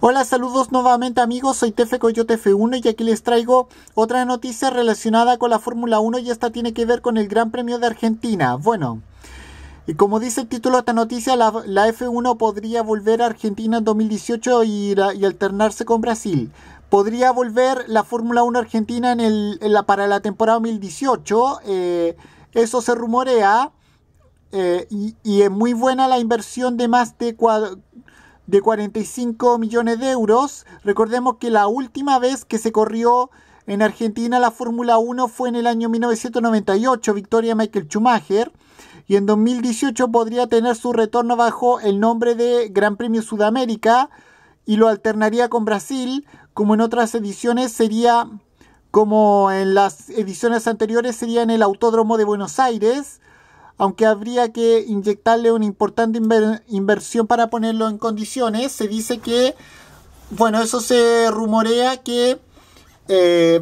Hola, saludos nuevamente amigos, soy Tefe Coyote F1 y aquí les traigo otra noticia relacionada con la Fórmula 1 y esta tiene que ver con el Gran Premio de Argentina. Bueno, y como dice el título de esta noticia, la, F1 podría volver a Argentina en 2018 y, y alternarse con Brasil. Podría volver la Fórmula 1 Argentina en para la temporada 2018, eh, eso se rumorea. Eh, y, y, es muy buena la inversión de más de de 45 millones de euros. Recordemos que la última vez que se corrió en Argentina la Fórmula 1 fue en el año 1998, victoria Michael Schumacher, y en 2018 podría tener su retorno bajo el nombre de Gran Premio Sudamérica y lo alternaría con Brasil, como en otras ediciones sería, como en las ediciones anteriores sería en el Autódromo de Buenos Aires, aunque habría que inyectarle una importante inversión para ponerlo en condiciones, se dice que, bueno, eso se rumorea que eh,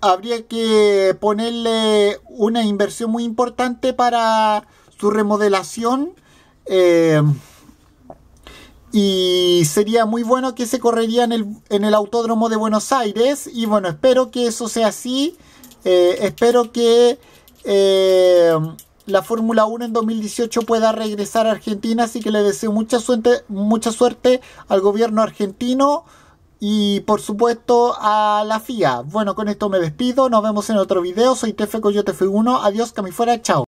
habría que ponerle una inversión muy importante para su remodelación. Eh, y sería muy bueno que se correría en el, Autódromo de Buenos Aires. Y bueno, espero que eso sea así. Eh, espero que la Fórmula 1 en 2018 pueda regresar a Argentina, así que le deseo mucha suerte, mucha suerte al gobierno argentino y por supuesto a la FIA. Bueno, con esto me despido, nos vemos en otro video, soy yo te fui uno adiós, que fuera, chao.